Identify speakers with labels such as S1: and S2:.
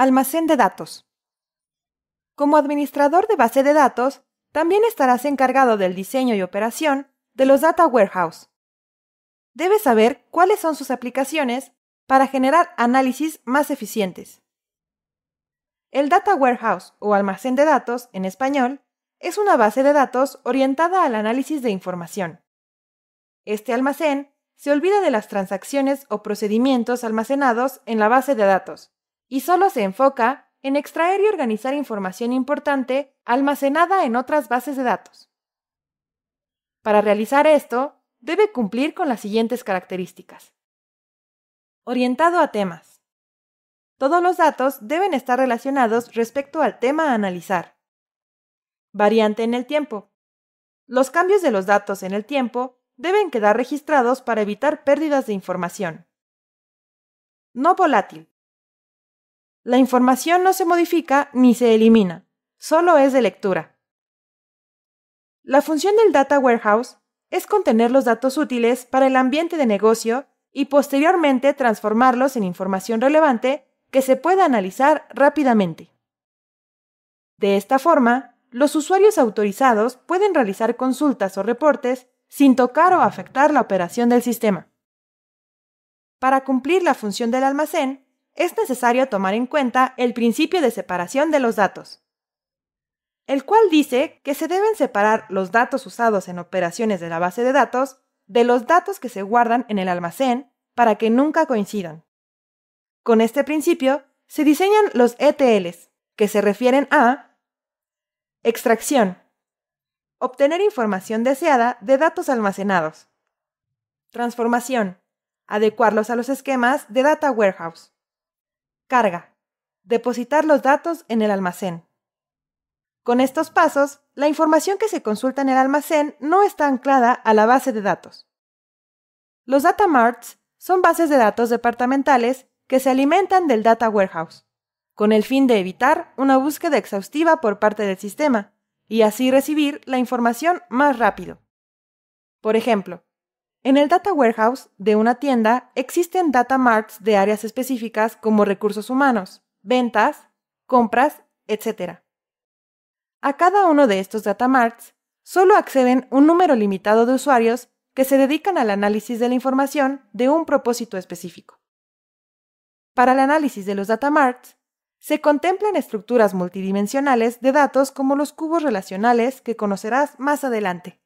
S1: Almacén de datos. Como administrador de base de datos, también estarás encargado del diseño y operación de los Data Warehouse. Debes saber cuáles son sus aplicaciones para generar análisis más eficientes. El Data Warehouse o almacén de datos, en español, es una base de datos orientada al análisis de información. Este almacén se olvida de las transacciones o procedimientos almacenados en la base de datos y solo se enfoca en extraer y organizar información importante almacenada en otras bases de datos. Para realizar esto, debe cumplir con las siguientes características. Orientado a temas. Todos los datos deben estar relacionados respecto al tema a analizar. Variante en el tiempo. Los cambios de los datos en el tiempo deben quedar registrados para evitar pérdidas de información. No volátil. La información no se modifica ni se elimina, solo es de lectura. La función del Data Warehouse es contener los datos útiles para el ambiente de negocio y posteriormente transformarlos en información relevante que se pueda analizar rápidamente. De esta forma, los usuarios autorizados pueden realizar consultas o reportes sin tocar o afectar la operación del sistema. Para cumplir la función del almacén, es necesario tomar en cuenta el principio de separación de los datos, el cual dice que se deben separar los datos usados en operaciones de la base de datos de los datos que se guardan en el almacén para que nunca coincidan. Con este principio se diseñan los ETLs, que se refieren a extracción, obtener información deseada de datos almacenados, transformación, adecuarlos a los esquemas de data warehouse, Carga. Depositar los datos en el almacén. Con estos pasos, la información que se consulta en el almacén no está anclada a la base de datos. Los data marts son bases de datos departamentales que se alimentan del data warehouse, con el fin de evitar una búsqueda exhaustiva por parte del sistema y así recibir la información más rápido. Por ejemplo, en el data warehouse de una tienda existen data marts de áreas específicas como recursos humanos, ventas, compras, etc. A cada uno de estos data marts solo acceden un número limitado de usuarios que se dedican al análisis de la información de un propósito específico. Para el análisis de los data marts, se contemplan estructuras multidimensionales de datos como los cubos relacionales que conocerás más adelante.